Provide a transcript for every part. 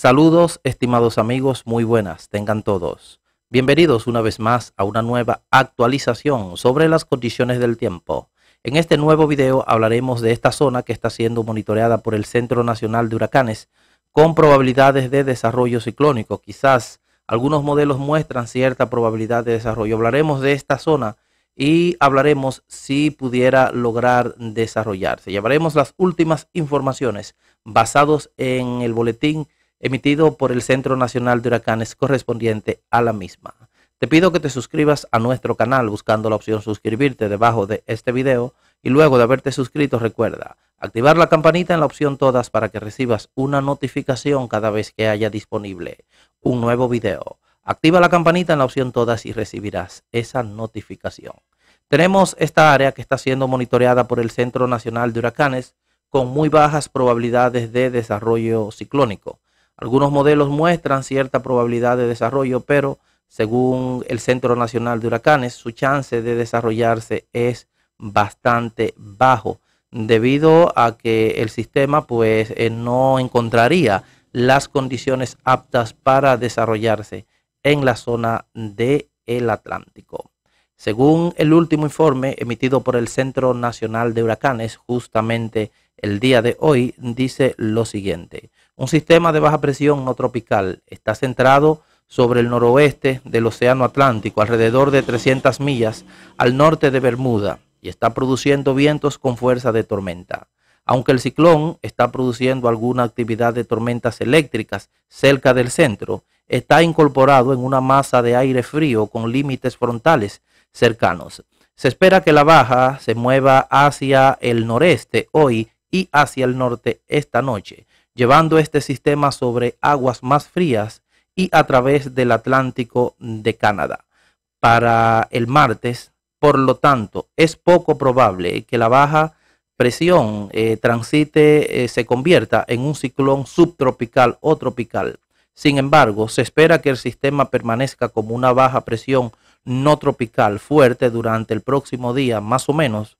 Saludos, estimados amigos, muy buenas, tengan todos. Bienvenidos una vez más a una nueva actualización sobre las condiciones del tiempo. En este nuevo video hablaremos de esta zona que está siendo monitoreada por el Centro Nacional de Huracanes con probabilidades de desarrollo ciclónico. Quizás algunos modelos muestran cierta probabilidad de desarrollo. Hablaremos de esta zona y hablaremos si pudiera lograr desarrollarse. Llevaremos las últimas informaciones basados en el boletín emitido por el Centro Nacional de Huracanes correspondiente a la misma. Te pido que te suscribas a nuestro canal buscando la opción suscribirte debajo de este video y luego de haberte suscrito recuerda activar la campanita en la opción todas para que recibas una notificación cada vez que haya disponible un nuevo video. Activa la campanita en la opción todas y recibirás esa notificación. Tenemos esta área que está siendo monitoreada por el Centro Nacional de Huracanes con muy bajas probabilidades de desarrollo ciclónico algunos modelos muestran cierta probabilidad de desarrollo, pero según el Centro Nacional de Huracanes, su chance de desarrollarse es bastante bajo debido a que el sistema pues eh, no encontraría las condiciones aptas para desarrollarse en la zona del Atlántico. Según el último informe emitido por el Centro Nacional de Huracanes, justamente el día de hoy dice lo siguiente. Un sistema de baja presión no tropical está centrado sobre el noroeste del Océano Atlántico, alrededor de 300 millas al norte de Bermuda, y está produciendo vientos con fuerza de tormenta. Aunque el ciclón está produciendo alguna actividad de tormentas eléctricas cerca del centro, está incorporado en una masa de aire frío con límites frontales cercanos. Se espera que la baja se mueva hacia el noreste hoy y hacia el norte esta noche, llevando este sistema sobre aguas más frías y a través del Atlántico de Canadá. Para el martes, por lo tanto, es poco probable que la baja presión eh, transite eh, se convierta en un ciclón subtropical o tropical. Sin embargo, se espera que el sistema permanezca como una baja presión no tropical fuerte durante el próximo día, más o menos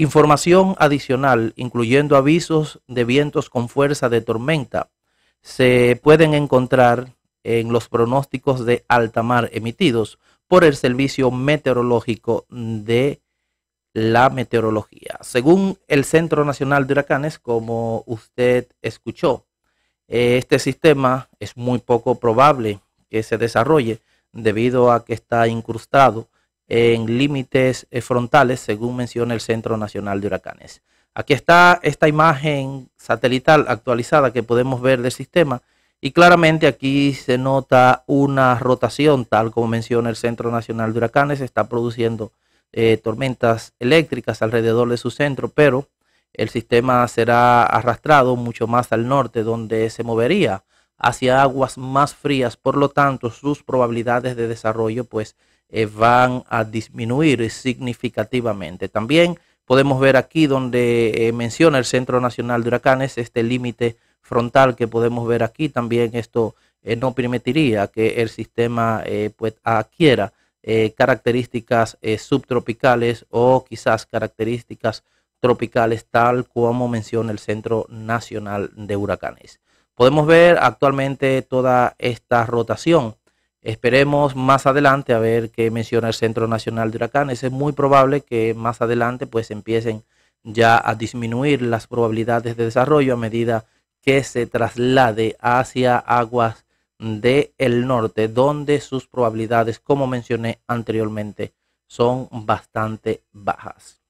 Información adicional, incluyendo avisos de vientos con fuerza de tormenta, se pueden encontrar en los pronósticos de alta mar emitidos por el Servicio Meteorológico de la Meteorología. Según el Centro Nacional de Huracanes, como usted escuchó, este sistema es muy poco probable que se desarrolle debido a que está incrustado en límites eh, frontales, según menciona el Centro Nacional de Huracanes. Aquí está esta imagen satelital actualizada que podemos ver del sistema y claramente aquí se nota una rotación, tal como menciona el Centro Nacional de Huracanes, está produciendo eh, tormentas eléctricas alrededor de su centro, pero el sistema será arrastrado mucho más al norte, donde se movería hacia aguas más frías, por lo tanto sus probabilidades de desarrollo pues eh, van a disminuir significativamente. También podemos ver aquí donde eh, menciona el Centro Nacional de Huracanes este límite frontal que podemos ver aquí. También esto eh, no permitiría que el sistema pues, adquiera características subtropicales o quizás características tropicales tal como menciona el Centro Nacional de Huracanes. Podemos ver actualmente toda esta rotación Esperemos más adelante a ver qué menciona el Centro Nacional de Huracanes. Es muy probable que más adelante pues empiecen ya a disminuir las probabilidades de desarrollo a medida que se traslade hacia aguas del norte, donde sus probabilidades, como mencioné anteriormente, son bastante bajas.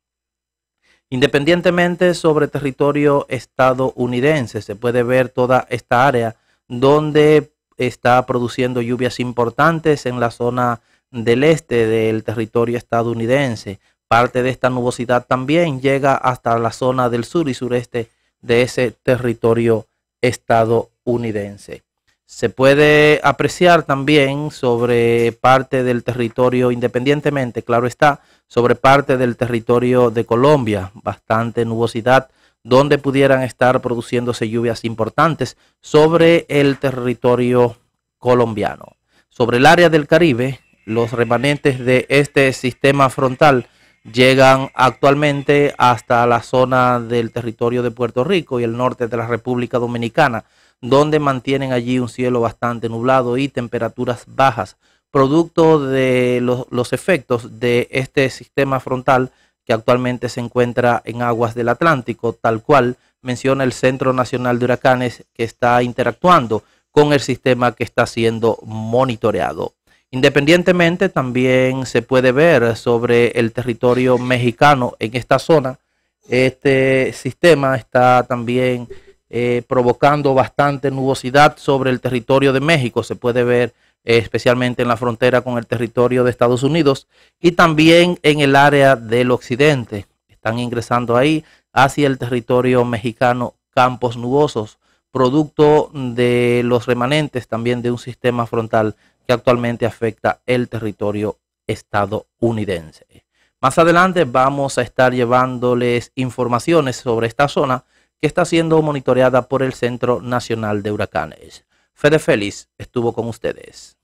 Independientemente sobre territorio estadounidense, se puede ver toda esta área donde está produciendo lluvias importantes en la zona del este del territorio estadounidense. Parte de esta nubosidad también llega hasta la zona del sur y sureste de ese territorio estadounidense. Se puede apreciar también sobre parte del territorio, independientemente, claro está, sobre parte del territorio de Colombia, bastante nubosidad donde pudieran estar produciéndose lluvias importantes sobre el territorio colombiano. Sobre el área del Caribe, los remanentes de este sistema frontal llegan actualmente hasta la zona del territorio de Puerto Rico y el norte de la República Dominicana, donde mantienen allí un cielo bastante nublado y temperaturas bajas, producto de los, efectos de este sistema frontal que actualmente se encuentra en aguas del Atlántico, tal cual menciona el Centro Nacional de Huracanes que está interactuando con el sistema que está siendo monitoreado. Independientemente, también se puede ver sobre el territorio mexicano en esta zona. Este sistema está también eh, provocando bastante nubosidad sobre el territorio de México. Se puede ver especialmente en la frontera con el territorio de Estados Unidos y también en el área del occidente. Están ingresando ahí hacia el territorio mexicano campos nubosos, producto de los remanentes también de un sistema frontal que actualmente afecta el territorio estadounidense. Más adelante vamos a estar llevándoles informaciones sobre esta zona que está siendo monitoreada por el Centro Nacional de Huracanes. Fede Félix estuvo con ustedes.